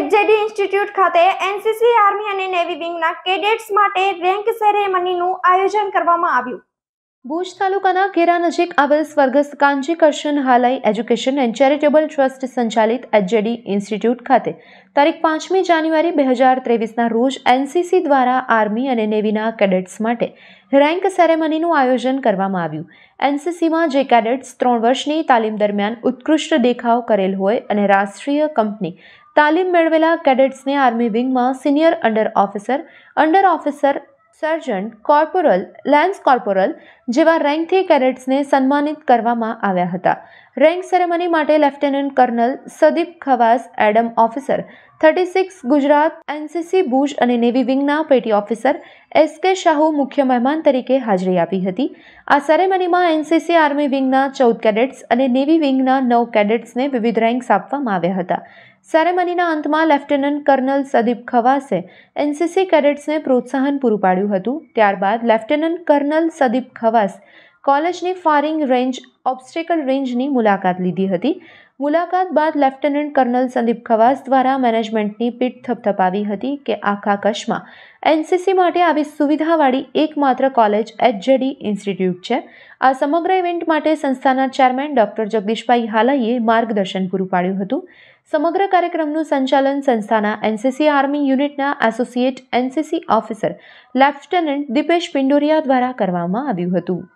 HJD institute ખાતે NCC army અને navy વિંગના કેડેટ્સ માટે રેન્ક સેરેમનીનું આયોજન કરવામાં આવ્યું ભુજ તાલુકાના કેરા નજીક આવેલ સ્વર્ગસ્થ Kanji Karshan Halai education and charitable trust સંચાલિત એચજેડી ઇન્સ્ટિટ્યૂટ ખાતે તારીખ પાંચમી જાન્યુઆરી બે હજાર ત્રેવીસના રોજ એનસીસી દ્વારા આર્મી અને નેવીના કેડેટ્સ માટે રેન્ક સેરેમનીનું આયોજન કરવામાં આવ્યું એનસીસીમાં જે કેડેટ્સ ત્રણ વર્ષની તાલીમ દરમિયાન ઉત્કૃષ્ટ દેખાવ કરેલ હોય અને રાષ્ટ્રીય કંપની તાલીમ મેળવેલા કેડેટ્સને આર્મી વિંગમાં senior under officer under officer sergeant corporal lance corporal જેવા રેન્કથી કેરેટ્સને સન્માનિત કરવામાં આવ્યા હતા રેન્ક સેરેમની માટે lieutenant colonel Sadip Khawas adm officer thirty six Gujarat NCC Bhuj અને નેવી વિંગના પેટી ઓફિસર એસ કે શાહુ મુખ્ય મહેમાન તરીકે હાજરી આપી હતી આ સેરેમનીમાં એનસીસી આર્મી વિંગના ચૌદ કેડેટ્સ અને નેવી વિંગના નવ કેડેટ્સને વિવિધ રેન્ક્સ આપવામાં આવ્યા હતા સેરેમનીના અંતમાં લેફ્ટનન્ટ કર્નલ સદીપ ખવાસે એનસીસી કેડેટ્સને પ્રોત્સાહન પૂરું પાડ્યું હતું ત્યારબાદ લેફ્ટનન્ટ કર્નલ સદીપ ખવાસ કોલેજની ફારિંગ રેન્જ ઓબ્સ્ટેકલ રેન્જની મુલાકાત લીધી હતી મુલાકાત બાદ લેફ્ટનન્ટ કર્નલ સંદીપ ખવાસ દ્વારા મેનેજમેન્ટની પીઠ થપથપાવી હતી કે આખા કચ્છમાં એનસીસી માટે આવી સુવિધાવાળી એકમાત્ર કોલેજ એચજેડી ઇન્સ્ટિટ્યૂટ છે આ સમગ્ર ઇવેન્ટ માટે સંસ્થાના ચેરમેન ડોક્ટર જગદીશભાઈ હાલાઈએ માર્ગદર્શન પૂરું પાડ્યું હતું સમગ્ર કાર્યક્રમનું સંચાલન સંસ્થાના એનસીસી આર્મી યુનિટના associate NCC officer lieutenant Dipesh Pindoriya દ્વારા કરવામાં આવ્યું હતું